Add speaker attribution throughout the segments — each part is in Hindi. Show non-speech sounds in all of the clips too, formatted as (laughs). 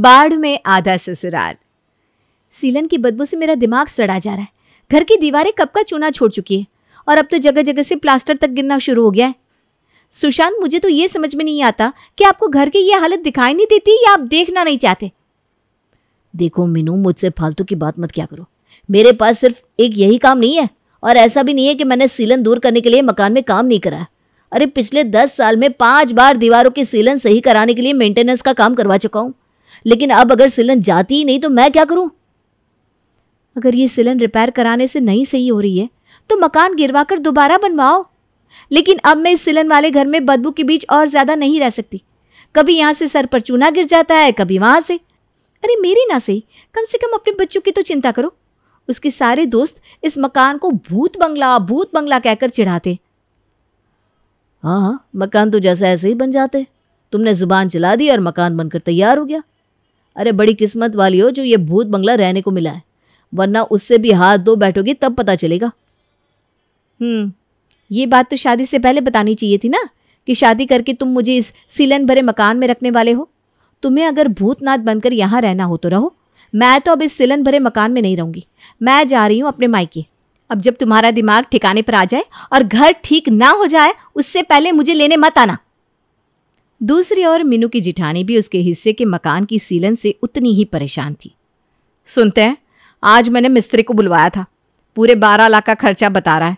Speaker 1: बाढ़ में आधा ससुराल सीलन की बदबू से मेरा दिमाग सड़ा जा रहा है घर की दीवारें कब का चूना छोड़ चुकी है और अब तो जगह जगह से प्लास्टर तक गिरना शुरू हो गया है सुशांत मुझे तो ये समझ में नहीं आता कि आपको घर की यह हालत दिखाई नहीं देती या आप देखना नहीं चाहते देखो मीनू मुझसे फालतू की बात मत क्या करो मेरे पास सिर्फ एक यही काम नहीं है और ऐसा भी नहीं है कि मैंने सीलन दूर करने के लिए मकान में काम नहीं करा अरे पिछले दस साल में पांच बार दीवारों की सीलन सही कराने के लिए मेंटेनेंस का काम करवा चुका हूँ लेकिन अब अगर सिलन जाती ही नहीं तो मैं क्या करूं अगर ये सिलन रिपेयर कराने से नहीं सही हो रही है तो मकान गिरवा कर दोबारा बनवाओ लेकिन अब मैं इस सिलन वाले घर में बदबू के बीच और ज्यादा नहीं रह सकती कभी यहां से सर पर चूना गिर जाता है कभी वहां से अरे मेरी ना सही कम से कम अपने बच्चों की तो चिंता करो उसके सारे दोस्त इस मकान को भूत बंगला भूत बंगला कहकर चिढ़ाते हाँ हाँ मकान तो जैसा ऐसे ही बन जाते तुमने जुबान चला दी और मकान बनकर तैयार हो गया अरे बड़ी किस्मत वाली हो जो ये भूत बंगला रहने को मिला है वरना उससे भी हाथ धो बैठोगे तब पता चलेगा हम्म ये बात तो शादी से पहले बतानी चाहिए थी ना कि शादी करके तुम मुझे इस सीलन भरे मकान में रखने वाले हो तुम्हें अगर भूतनाथ बनकर यहाँ रहना हो तो रहो मैं तो अब इस सिलन भरे मकान में नहीं रहूंगी मैं जा रही हूँ अपने मायके अब जब तुम्हारा दिमाग ठिकाने पर आ जाए और घर ठीक ना हो जाए उससे पहले मुझे लेने मत आना दूसरी ओर मीनू की जिठानी भी उसके हिस्से के मकान की सीलन से उतनी ही परेशान थी सुनते हैं आज मैंने मिस्त्री को बुलवाया था पूरे बारह लाख का खर्चा बता रहा है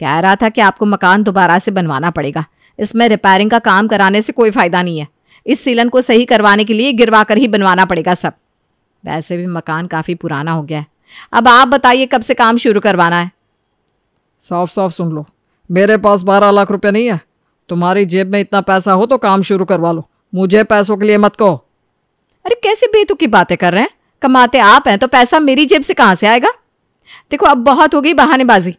Speaker 1: कह रहा था कि आपको मकान दोबारा से बनवाना पड़ेगा इसमें रिपेयरिंग का काम कराने से कोई फ़ायदा नहीं है इस सीलन को सही करवाने के लिए गिरवा
Speaker 2: कर ही बनवाना पड़ेगा सब वैसे भी मकान काफ़ी पुराना हो गया है अब आप बताइए कब से काम शुरू करवाना है साफ साफ सुन लो मेरे पास बारह लाख रुपये नहीं है तुम्हारी जेब में इतना पैसा हो तो काम शुरू करवा लो मुझे पैसों के लिए मत कहो अरे कैसे बेतु की बातें कर रहे हैं कमाते आप हैं तो पैसा मेरी जेब से कहाँ से आएगा
Speaker 1: देखो अब बहुत होगी बहानेबाजी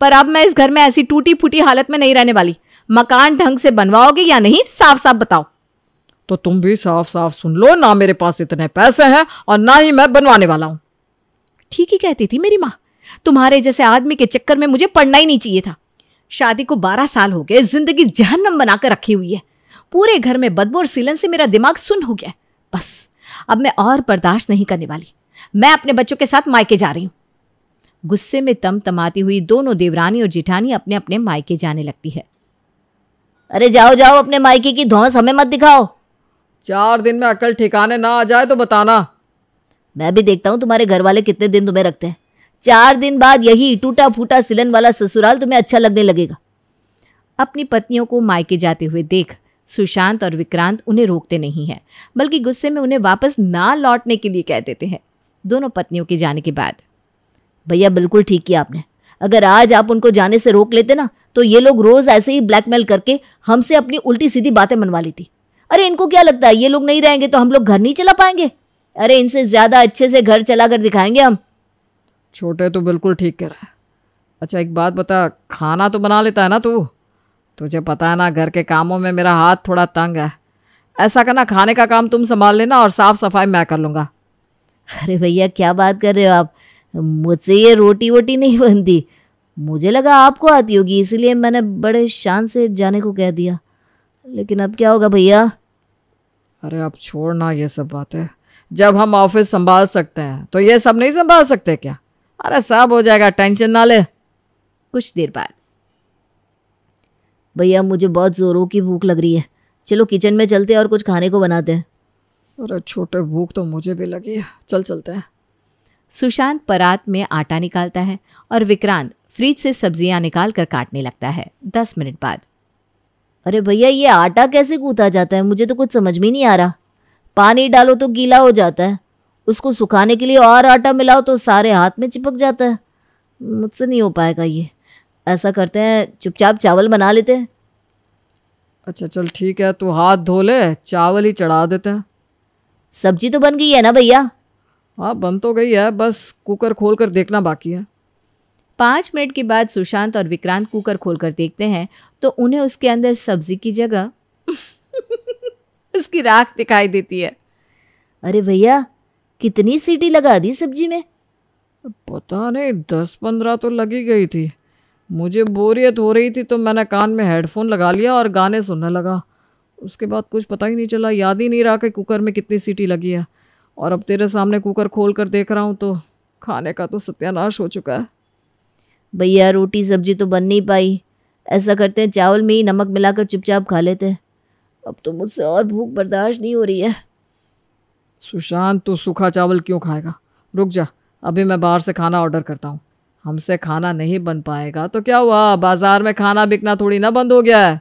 Speaker 1: पर अब मैं इस घर में ऐसी टूटी फूटी हालत में नहीं रहने वाली
Speaker 2: मकान ढंग से बनवाओगे या नहीं साफ साफ बताओ तो तुम भी साफ साफ सुन लो ना मेरे पास इतने पैसे हैं और ना ही मैं बनवाने वाला हूं ठीक ही कहती थी मेरी माँ तुम्हारे जैसे आदमी के चक्कर में मुझे पढ़ना ही नहीं चाहिए था शादी को बारह साल हो गए जिंदगी
Speaker 1: जहन्नम बनाकर रखी हुई है पूरे घर में बदबू और सीलन से मेरा दिमाग सुन हो गया बस अब मैं और बर्दाश्त नहीं करने वाली मैं अपने बच्चों के साथ मायके जा रही हूँ गुस्से में तम तमाती हुई दोनों देवरानी और जिठानी अपने अपने मायके जाने लगती है अरे जाओ जाओ अपने मायके की धौस हमें मत दिखाओ चार दिन में अकल ठिकाने ना आ जाए तो बताना मैं भी देखता हूँ तुम्हारे घर वाले कितने दिन तुम्हें रखते हैं चार दिन बाद यही टूटा फूटा सिलन वाला ससुराल तुम्हें अच्छा लगने लगेगा अपनी पत्नियों को मायके जाते हुए देख सुशांत और विक्रांत उन्हें रोकते नहीं हैं बल्कि गुस्से में उन्हें वापस ना लौटने के लिए कह देते हैं दोनों पत्नियों के जाने के बाद भैया बिल्कुल ठीक किया आपने अगर आज आप उनको जाने से रोक लेते ना तो ये लोग रोज ऐसे ही ब्लैकमेल करके हमसे अपनी उल्टी सीधी बातें मनवा लेती अरे इनको क्या लगता है ये लोग नहीं रहेंगे तो हम लोग घर नहीं चला पाएंगे अरे इनसे ज्यादा अच्छे से घर चला कर दिखाएंगे हम
Speaker 2: छोटे तो बिल्कुल ठीक कह रहा है अच्छा एक बात बता खाना तो बना लेता है ना तू तुझे पता है ना घर के कामों में मेरा हाथ थोड़ा तंग है ऐसा करना खाने का काम तुम संभाल लेना और साफ सफाई मैं कर लूँगा
Speaker 1: अरे भैया क्या बात कर रहे हो आप मुझसे ये रोटी वोटी नहीं बनती मुझे लगा आपको आती होगी इसीलिए मैंने बड़े शान से जाने
Speaker 2: को कह दिया लेकिन अब क्या होगा भैया अरे आप छोड़ना ये सब बातें जब हम ऑफिस संभाल सकते हैं तो ये सब नहीं संभाल सकते क्या अरे सब हो जाएगा टेंशन ना ले कुछ देर बाद भैया मुझे
Speaker 1: बहुत ज़ोरों की भूख लग रही है चलो किचन में चलते हैं और कुछ खाने को बनाते हैं
Speaker 2: अरे छोटे भूख तो मुझे भी लगी है चल चलते हैं सुशांत परात में आटा निकालता
Speaker 1: है और विक्रांत फ्रिज से सब्जियां निकाल कर काटने लगता है दस मिनट बाद अरे भैया ये आटा कैसे कूदा जाता है मुझे तो कुछ समझ में नहीं आ रहा पानी डालो तो गीला हो जाता है उसको सुखाने के लिए और आटा मिलाओ तो सारे हाथ में चिपक जाता है
Speaker 2: मुझसे नहीं हो पाएगा ये ऐसा करते हैं चुपचाप चावल बना लेते हैं अच्छा चल ठीक है तू हाथ धो ले चावल ही चढ़ा देते हैं सब्जी तो बन गई है ना भैया हाँ बन तो गई है बस कुकर खोल कर देखना बाकी है
Speaker 1: पाँच मिनट के बाद सुशांत और विक्रांत कुकर खोल कर देखते हैं तो उन्हें उसके अंदर सब्जी की जगह (laughs) उसकी राख दिखाई देती है अरे भैया कितनी सीटी लगा दी सब्जी में
Speaker 2: पता नहीं दस पंद्रह तो लगी गई थी मुझे बोरियत हो रही थी तो मैंने कान में हेडफोन लगा लिया और गाने सुनने लगा उसके बाद कुछ पता ही नहीं चला याद ही नहीं रहा कि कुकर में कितनी सीटी लगी है और अब तेरे सामने कुकर खोल कर देख रहा हूँ तो खाने का तो सत्यानाश हो चुका है
Speaker 1: भैया रोटी सब्जी तो बन नहीं पाई ऐसा करते हैं चावल में ही नमक
Speaker 2: मिलाकर चुपचाप खा लेते हैं
Speaker 1: अब तो मुझसे और भूख बर्दाश्त नहीं हो रही है
Speaker 2: सुशांत तू सूखा चावल क्यों खाएगा रुक जा अभी मैं बाहर से खाना ऑर्डर करता हूँ हमसे खाना नहीं बन पाएगा तो क्या हुआ बाजार में खाना बिकना थोड़ी ना बंद हो गया है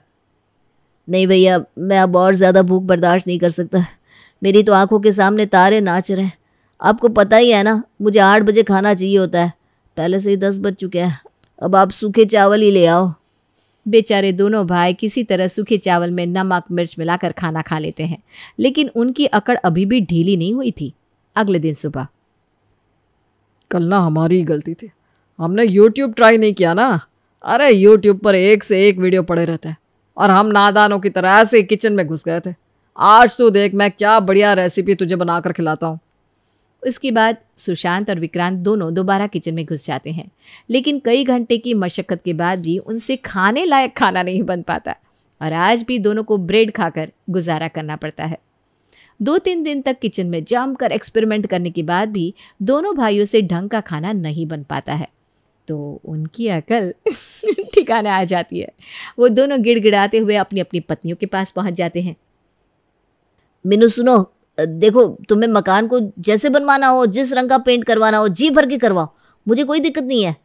Speaker 2: नहीं भैया मैं अब और ज़्यादा भूख बर्दाश्त नहीं कर सकता मेरी तो आंखों के
Speaker 1: सामने तारे नाच रहे हैं आपको पता ही है ना मुझे आठ बजे खाना चाहिए होता है पहले से ही दस बज चुके हैं अब आप सूखे चावल ही ले आओ बेचारे दोनों भाई किसी तरह सूखे चावल में नमक मिर्च मिलाकर खाना खा लेते हैं लेकिन उनकी अकड़ अभी भी ढीली
Speaker 2: नहीं हुई थी अगले दिन सुबह कल ना हमारी ही गलती थी हमने यूट्यूब ट्राई नहीं किया ना अरे यूट्यूब पर एक से एक वीडियो पड़े रहते हैं और हम नादानों की तरह ऐसे किचन में घुस गए थे आज तो देख मैं क्या बढ़िया रेसिपी तुझे बनाकर खिलाता हूँ उसके बाद सुशांत और विक्रांत दोनों दोबारा किचन में घुस जाते
Speaker 1: हैं लेकिन कई घंटे की मशक्क़त के बाद भी उनसे खाने लायक खाना नहीं बन पाता और आज भी दोनों को ब्रेड खाकर गुजारा करना पड़ता है दो तीन दिन तक किचन में जम कर एक्सपेरिमेंट करने के बाद भी दोनों भाइयों से ढंग का खाना नहीं बन पाता है तो उनकी अकल (laughs) ठिकाना आ जाती है वो दोनों गिड़गिड़ाते हुए अपनी अपनी पत्नियों के पास पहुंच जाते हैं मीनू सुनो देखो तुम्हें मकान को जैसे बनवाना हो जिस रंग का पेंट करवाना हो जी भर के करवाओ मुझे कोई दिक्कत नहीं है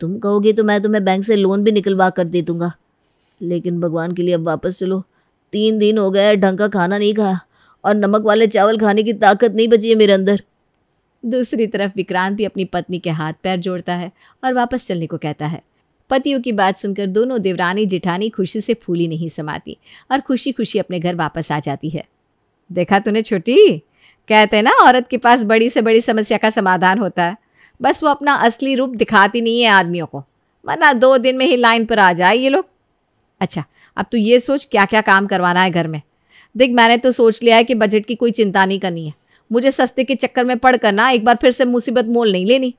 Speaker 1: तुम कहोगे तो मैं तुम्हें बैंक से लोन भी निकलवा कर दे दूंगा लेकिन भगवान के लिए अब वापस चलो तीन दिन हो गया ढंग का खाना नहीं खाया और नमक वाले चावल खाने की ताकत नहीं बची है मेरे अंदर दूसरी तरफ विक्रांत भी अपनी पत्नी के हाथ पैर जोड़ता है और वापस चलने को कहता है पतियों की बात सुनकर दोनों देवरानी जिठानी खुशी से फूली नहीं समाती और खुशी खुशी अपने घर वापस आ जाती है देखा तूने छोटी कहते ना औरत के पास बड़ी से बड़ी समस्या का समाधान होता है बस वो अपना असली रूप दिखाती नहीं है आदमियों को वरना दो दिन में ही लाइन पर आ जाए ये लोग अच्छा अब तू ये सोच क्या क्या काम करवाना है घर में देख मैंने तो सोच लिया है कि बजट की कोई चिंता नहीं करनी है मुझे सस्ते के चक्कर में पड़ कर ना एक बार फिर से मुसीबत मोल नहीं लेनी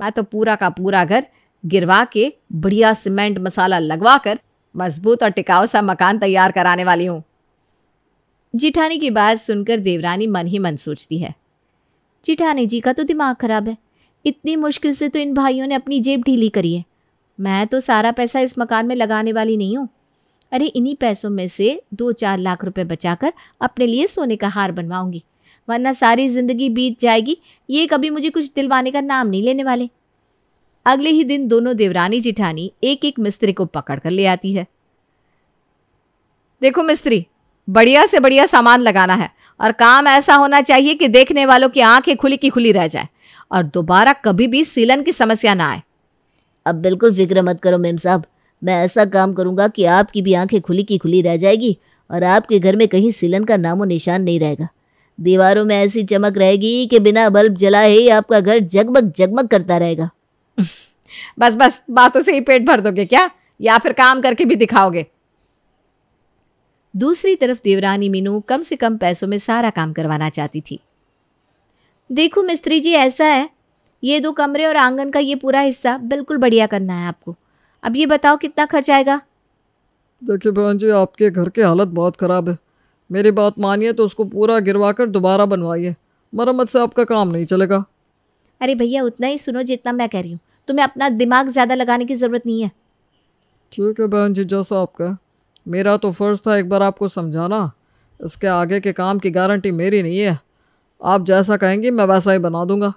Speaker 1: मैं तो पूरा का पूरा घर गिरवा के बढ़िया सीमेंट मसाला लगवा कर मजबूत और टिकाऊ सा मकान तैयार कराने वाली हूँ जिठानी की बात सुनकर देवरानी मन ही मन सोचती है जिठानी जी का तो दिमाग खराब है इतनी मुश्किल से तो इन भाइयों ने अपनी जेब ढीली करी है मैं तो सारा पैसा इस मकान में लगाने वाली नहीं हूँ अरे इन्हीं पैसों में से दो चार लाख रुपए बचाकर अपने लिए सोने का हार बनवाऊंगी वरना सारी जिंदगी बीत जाएगी ये कभी मुझे कुछ दिलवाने का नाम नहीं लेने वाले अगले ही दिन दोनों देवरानी जिठानी एक एक मिस्त्री को पकड़ कर ले आती है देखो मिस्त्री बढ़िया से बढ़िया सामान लगाना है और काम ऐसा होना चाहिए कि देखने वालों की आंखें खुली की खुली रह जाए और दोबारा कभी भी सीलन की समस्या ना आए अब बिल्कुल फिक्र मत करो मेम साहब मैं ऐसा काम करूंगा कि आपकी भी आंखें खुली की खुली रह जाएगी और आपके घर में कहीं सीलन का नामो निशान नहीं रहेगा दीवारों में ऐसी चमक रहेगी कि बिना बल्ब जला ही आपका घर जगमग जगमग करता रहेगा (laughs) बस बस बातों से ही पेट भर दोगे क्या या फिर काम करके भी दिखाओगे दूसरी तरफ देवरानी मीनू कम से कम पैसों में सारा काम करवाना चाहती थी देखो मिस्त्री जी ऐसा है ये दो कमरे और आंगन का ये पूरा हिस्सा
Speaker 2: बिल्कुल बढ़िया करना है आपको अब ये बताओ
Speaker 1: कितना खर्च आएगा
Speaker 2: देखिए बहन जी आपके घर की हालत बहुत ख़राब है मेरी बात मानिए तो उसको पूरा गिरवा कर दोबारा बनवाइए मरम्मत से आपका काम नहीं चलेगा अरे भैया उतना ही सुनो जितना मैं कह रही हूँ तुम्हें अपना
Speaker 1: दिमाग ज़्यादा लगाने की ज़रूरत नहीं है
Speaker 2: ठीक है बहन जी जैसा आपका मेरा तो फ़र्ज़ था एक बार आपको समझाना इसके आगे के काम की गारंटी मेरी नहीं है आप जैसा कहेंगी मैं वैसा ही बना दूंगा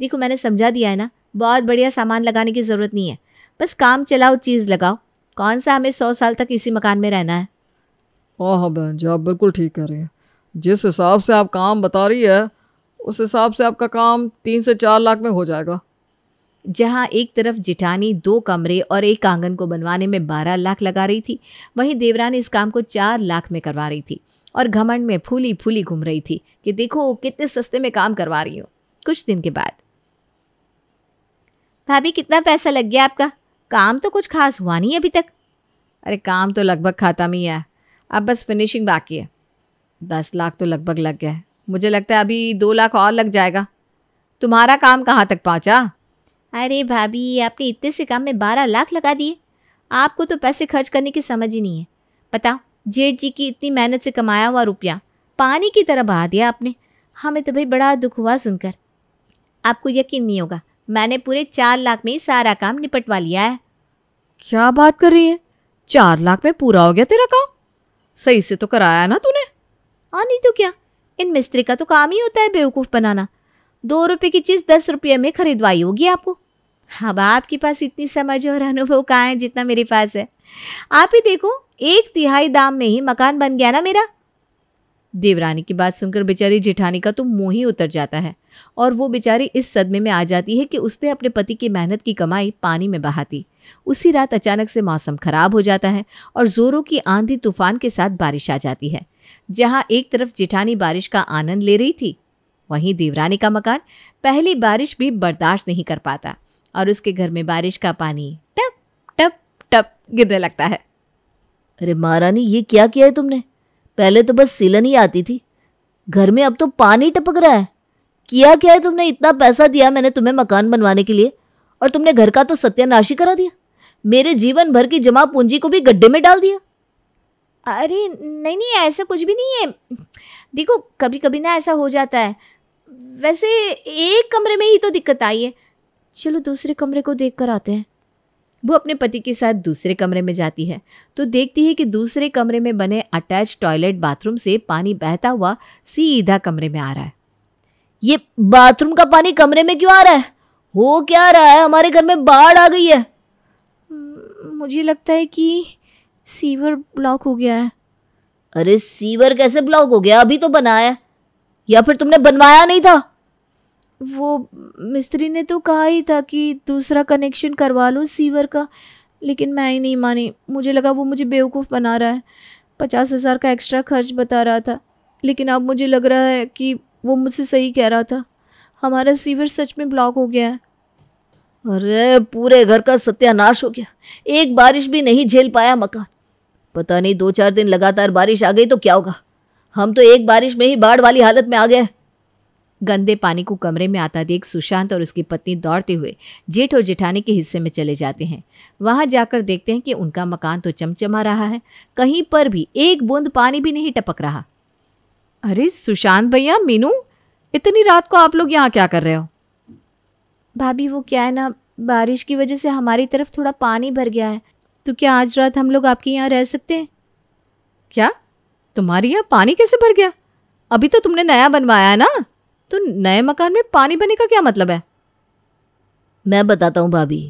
Speaker 2: देखो मैंने समझा दिया है ना बहुत बढ़िया सामान
Speaker 1: लगाने की ज़रूरत नहीं है बस काम चलाओ चीज़ लगाओ कौन सा हमें सौ साल तक इसी मकान में रहना
Speaker 2: है हाँ हाँ बहन जी आप बिल्कुल ठीक कह रही हैं जिस हिसाब से आप काम बता रही है उस हिसाब से आपका काम तीन से चार लाख में हो जाएगा जहां
Speaker 1: एक तरफ जिठानी दो कमरे और एक आंगन को बनवाने में 12 लाख लगा रही थी वहीं देवरानी इस काम को 4 लाख में करवा रही थी और घमंड में फूली फूली घूम रही थी कि देखो कितने सस्ते में काम करवा रही हूँ कुछ दिन के बाद भाभी कितना पैसा लग गया आपका काम तो कुछ खास हुआ नहीं अभी तक अरे काम तो लगभग खत्म ही है अब बस फिनिशिंग बाकी है दस लाख तो लगभग लग गया है मुझे लगता है अभी दो लाख और लग जाएगा तुम्हारा काम कहाँ तक पहुँचा अरे भाभी आपने इतने से काम में बारह लाख लगा दिए आपको तो पैसे खर्च करने की समझ ही नहीं है बताओ जेठ जी की इतनी मेहनत से कमाया हुआ रुपया पानी की तरह बहा दिया आपने हमें तो भाई बड़ा दुख हुआ सुनकर आपको यकीन नहीं होगा मैंने पूरे चार लाख में ही सारा काम निपटवा लिया है
Speaker 2: क्या बात कर रही है चार लाख में पूरा हो गया तेरा काम सही से तो कराया ना तूने और
Speaker 1: नहीं तो क्या इन मिस्त्री का तो काम ही होता है बेवकूफ़ बनाना दो रुपये की चीज़ दस रुपये में खरीदवाई होगी आपको अब आपके पास इतनी समझ और अनुभव कहाँ है जितना मेरे पास है आप ही देखो एक तिहाई दाम में ही मकान बन गया ना मेरा देवरानी की बात सुनकर बेचारी जेठानी का तो मुंह ही उतर जाता है और वो बेचारी इस सदमे में आ जाती है कि उसने अपने पति की मेहनत की कमाई पानी में बहाती उसी रात अचानक से मौसम खराब हो जाता है और जोरों की आंधी तूफान के साथ बारिश आ जाती है जहाँ एक तरफ जेठानी बारिश का आनंद ले रही थी वहीं देवरानी का मकान पहली बारिश भी बर्दाश्त नहीं कर पाता और उसके घर में बारिश का पानी टप टप टप गिरने लगता है अरे महारानी ये क्या किया है तुमने पहले तो बस सीलन ही आती थी घर में अब तो पानी टपक रहा है किया क्या है तुमने इतना पैसा दिया मैंने तुम्हें मकान बनवाने के लिए और तुमने घर का तो सत्यानाशी करा दिया मेरे जीवन भर की जमा पूंजी को भी गड्ढे में डाल दिया अरे नहीं नहीं ऐसा कुछ भी नहीं है देखो कभी कभी ना ऐसा हो जाता है वैसे एक कमरे में ही तो दिक्कत आई है चलो दूसरे कमरे को देख कर आते हैं वो अपने पति के साथ दूसरे कमरे में जाती है तो देखती है कि दूसरे कमरे में बने अटैच टॉयलेट बाथरूम से पानी बहता हुआ सीधा कमरे में आ रहा है ये बाथरूम का पानी कमरे में क्यों आ रहा है हो क्या रहा है हमारे घर में बाढ़ आ गई है मुझे लगता है कि सीवर ब्लॉक हो गया है अरे सीवर कैसे ब्लॉक हो गया अभी तो बना है या फिर तुमने बनवाया नहीं था वो मिस्त्री ने तो कहा ही था कि दूसरा कनेक्शन करवा लो सीवर का लेकिन मैं ही नहीं मानी मुझे लगा वो मुझे बेवकूफ़ बना रहा है पचास हज़ार का एक्स्ट्रा खर्च बता रहा था लेकिन अब मुझे लग रहा है कि वो मुझसे सही कह रहा था हमारा सीवर सच में ब्लॉक हो गया है अरे पूरे घर का सत्यानाश हो गया एक बारिश भी नहीं झेल पाया मकान पता नहीं दो चार दिन लगातार बारिश आ गई तो क्या होगा हम तो एक बारिश में ही बाढ़ वाली हालत में आ गए गंदे पानी को कमरे में आता देख सुशांत और उसकी पत्नी दौड़ते हुए जेठ और जेठानी के हिस्से में चले जाते हैं वहां जाकर देखते हैं कि उनका मकान तो चमचमा रहा है कहीं पर भी एक बूंद पानी भी नहीं टपक रहा अरे सुशांत भैया मीनू
Speaker 2: इतनी रात को आप लोग यहाँ क्या कर रहे हो
Speaker 1: भाभी वो क्या है ना बारिश की वजह से हमारी तरफ थोड़ा पानी भर गया है तो क्या आज रात हम लोग आपके यहाँ रह सकते हैं क्या तुम्हारी यहाँ पानी कैसे भर गया अभी तो तुमने नया बनवाया है ना तो नए मकान में पानी भरने का क्या मतलब है मैं बताता हूँ भाभी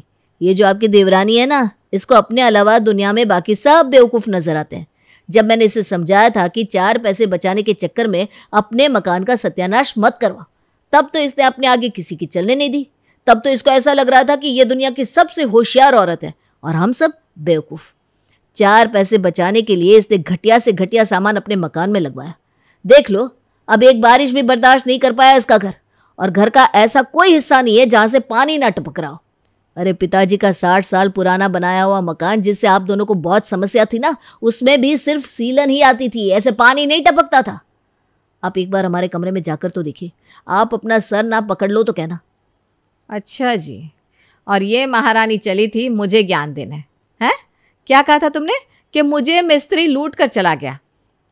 Speaker 1: ये जो आपकी देवरानी है ना इसको अपने अलावा दुनिया में बाकी सब बेवकूफ़ नज़र आते हैं जब मैंने इसे समझाया था कि चार पैसे बचाने के चक्कर में अपने मकान का सत्यानाश मत करवा तब तो इसने अपने आगे किसी की चलने नहीं दी तब तो इसको ऐसा लग रहा था कि ये दुनिया की सबसे होशियार औरत है और हम सब बेवकूफ़ चार पैसे बचाने के लिए इसने घटिया से घटिया सामान अपने मकान में लगवाया देख लो अब एक बारिश भी बर्दाश्त नहीं कर पाया इसका घर और घर का ऐसा कोई हिस्सा नहीं है जहाँ से पानी ना टपक रहा हो अरे पिताजी का साठ साल पुराना बनाया हुआ मकान जिससे आप दोनों को बहुत समस्या थी ना उसमें भी सिर्फ सीलन ही आती थी ऐसे पानी नहीं टपकता था आप एक बार हमारे कमरे में जाकर तो देखिए आप अपना सर ना पकड़ लो तो कहना अच्छा जी और ये महारानी चली थी मुझे ज्ञान देने हैं क्या कहा था तुमने कि मुझे मिस्त्री लूट कर चला गया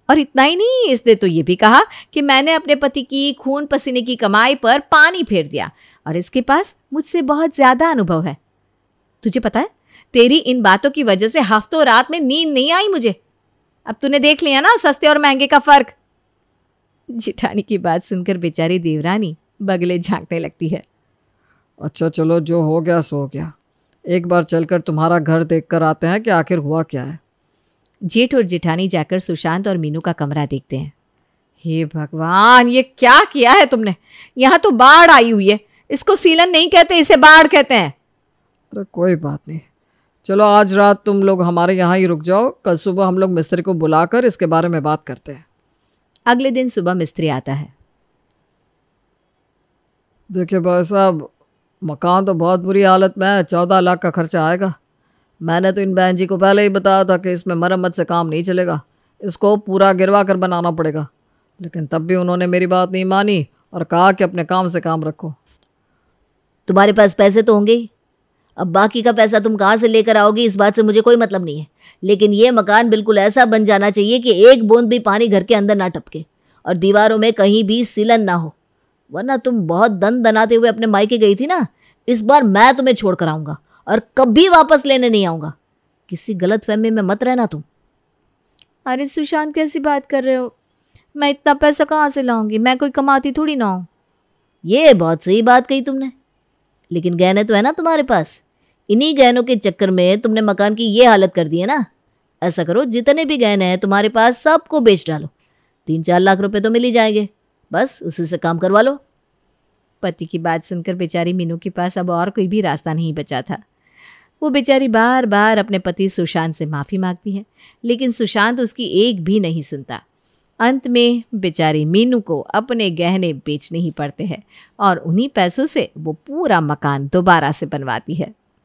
Speaker 1: और इतना ही नहीं इसने तो ये भी कहा कि मैंने अपने पति की खून पसीने की कमाई पर पानी फेर दिया और इसके पास मुझसे बहुत ज़्यादा अनुभव है तुझे पता है तेरी इन बातों की वजह से हफ्तों रात में नींद नहीं आई मुझे अब तूने देख लिया ना सस्ते और महंगे का फर्क जिठानी की बात सुनकर बेचारी देवरानी
Speaker 2: बगले झांकने लगती है अच्छा चलो जो हो गया सो गया एक बार चलकर तुम्हारा घर देख कर आते हैं कि आखिर हुआ क्या है जेठ और जेठानी जाकर सुशांत और मीनू का कमरा देखते हैं हे भगवान ये क्या किया है
Speaker 1: तुमने यहाँ तो बाढ़ आई हुई है इसको सीलन नहीं कहते इसे बाढ़ कहते हैं
Speaker 2: अरे कोई बात नहीं चलो आज रात तुम लोग हमारे यहाँ ही रुक जाओ कल सुबह हम लोग मिस्त्री को बुलाकर इसके बारे में बात करते हैं अगले दिन सुबह मिस्त्री आता है देखिए भाई साहब मकान तो बहुत बुरी हालत में है चौदह लाख का खर्चा आएगा मैंने तो इन बहन जी को पहले ही बताया था कि इसमें मरम्मत से काम नहीं चलेगा इसको पूरा गिरवा कर बनाना पड़ेगा लेकिन तब भी उन्होंने मेरी बात नहीं मानी और कहा कि अपने काम से काम रखो तुम्हारे पास पैसे तो होंगे ही
Speaker 1: अब बाकी का पैसा तुम कहाँ से लेकर आओगी इस बात से मुझे कोई मतलब नहीं है लेकिन ये मकान बिल्कुल ऐसा बन जाना चाहिए कि एक बूंद भी पानी घर के अंदर ना टपके और दीवारों में कहीं भी सिलन ना हो वरना तुम बहुत दन दनाते हुए अपने मायके गई थी ना इस बार मैं तुम्हें छोड़ कर आऊँगा और कभी वापस लेने नहीं आऊँगा किसी गलत फहमी में मत रहना तुम अरे सुशांत कैसी बात कर रहे हो मैं इतना पैसा कहाँ से लाऊंगी मैं कोई कमाती थोड़ी ना हूँ ये बहुत सही बात कही तुमने लेकिन गहने तो है ना तुम्हारे पास इन्हीं गहनों के चक्कर में तुमने मकान की ये हालत कर दी है ना ऐसा करो जितने भी गहने हैं तुम्हारे पास सबको बेच डालो तीन चार लाख रुपए तो मिल ही जाएंगे बस उसी से काम करवा लो पति की बात सुनकर बेचारी मीनू के पास अब और कोई भी रास्ता नहीं बचा था वो बेचारी बार बार अपने पति सुशांत से माफ़ी मांगती है लेकिन सुशांत उसकी एक भी नहीं सुनता अंत में बेचारी मीनू को अपने गहने बेचने ही पड़ते हैं और उन्हीं पैसों से वो पूरा मकान दोबारा से बनवाती है